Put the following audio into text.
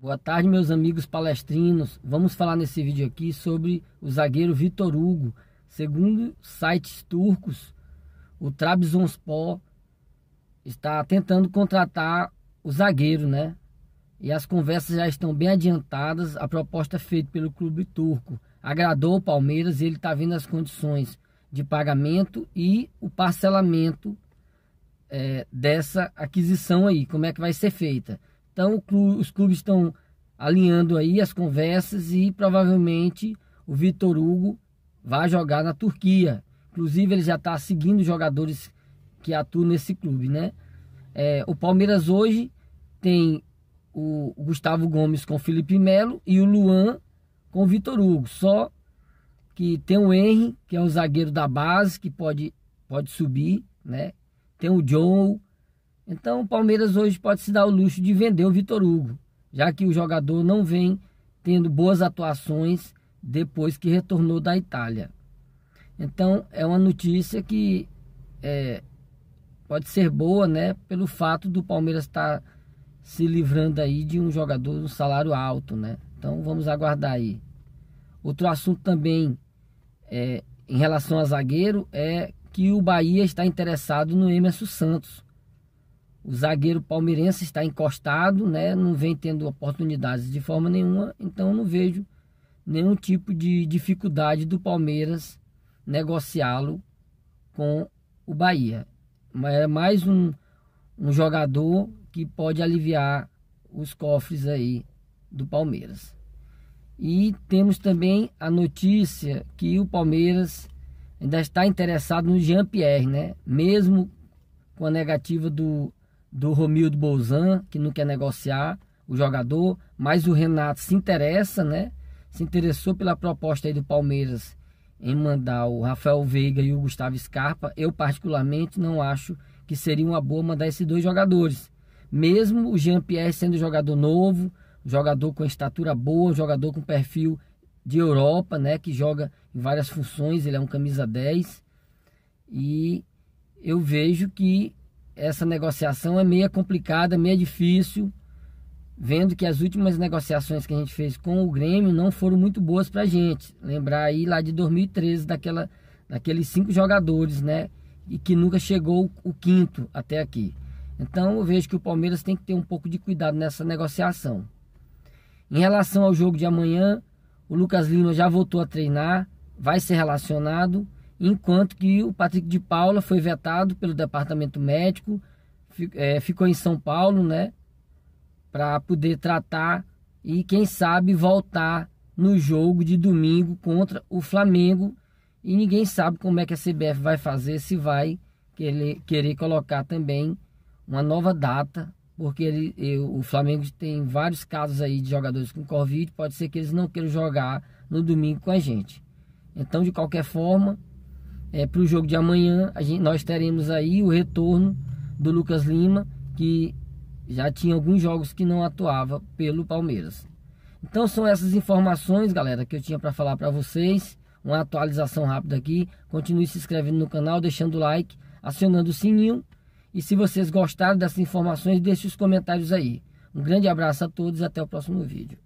Boa tarde, meus amigos palestrinos. Vamos falar nesse vídeo aqui sobre o zagueiro Vitor Hugo. Segundo sites turcos, o Trabzonspor está tentando contratar o zagueiro, né? E as conversas já estão bem adiantadas. A proposta é feita pelo clube turco agradou o Palmeiras e ele está vendo as condições de pagamento e o parcelamento é, dessa aquisição aí, como é que vai ser feita. Então os clubes estão alinhando aí as conversas e provavelmente o Vitor Hugo vai jogar na Turquia. Inclusive ele já está seguindo jogadores que atuam nesse clube, né? É, o Palmeiras hoje tem o Gustavo Gomes com o Felipe Melo e o Luan com o Vitor Hugo. Só que tem o Henry, que é o zagueiro da base, que pode, pode subir, né? Tem o John, então o Palmeiras hoje pode se dar o luxo de vender o Vitor Hugo, já que o jogador não vem tendo boas atuações depois que retornou da Itália. Então é uma notícia que é, pode ser boa, né? Pelo fato do Palmeiras estar tá se livrando aí de um jogador de um salário alto, né? Então vamos aguardar aí. Outro assunto também é, em relação a zagueiro é que o Bahia está interessado no Emerson Santos o zagueiro palmeirense está encostado, né? não vem tendo oportunidades de forma nenhuma, então não vejo nenhum tipo de dificuldade do Palmeiras negociá-lo com o Bahia. Mas é mais um, um jogador que pode aliviar os cofres aí do Palmeiras. E temos também a notícia que o Palmeiras ainda está interessado no Jean Pierre, né? Mesmo com a negativa do do Romildo Bolzan, que não quer negociar o jogador, mas o Renato se interessa, né? Se interessou pela proposta aí do Palmeiras em mandar o Rafael Veiga e o Gustavo Scarpa. Eu particularmente não acho que seria uma boa mandar esses dois jogadores. Mesmo o Jean-Pierre sendo jogador novo, jogador com estatura boa, jogador com perfil de Europa, né, que joga em várias funções, ele é um camisa 10. E eu vejo que essa negociação é meia complicada, meia difícil, vendo que as últimas negociações que a gente fez com o Grêmio não foram muito boas para a gente. Lembrar aí lá de 2013 daquela, daqueles cinco jogadores, né? E que nunca chegou o quinto até aqui. Então eu vejo que o Palmeiras tem que ter um pouco de cuidado nessa negociação. Em relação ao jogo de amanhã, o Lucas Lima já voltou a treinar, vai ser relacionado enquanto que o Patrick de Paula foi vetado pelo departamento médico, é, ficou em São Paulo, né, para poder tratar e quem sabe voltar no jogo de domingo contra o Flamengo. E ninguém sabe como é que a CBF vai fazer, se vai querer, querer colocar também uma nova data, porque ele, eu, o Flamengo tem vários casos aí de jogadores com Covid, pode ser que eles não queiram jogar no domingo com a gente. Então, de qualquer forma, é, para o jogo de amanhã gente, nós teremos aí o retorno do Lucas Lima, que já tinha alguns jogos que não atuava pelo Palmeiras. Então são essas informações, galera, que eu tinha para falar para vocês. Uma atualização rápida aqui. Continue se inscrevendo no canal, deixando o like, acionando o sininho. E se vocês gostaram dessas informações, deixe os comentários aí. Um grande abraço a todos e até o próximo vídeo.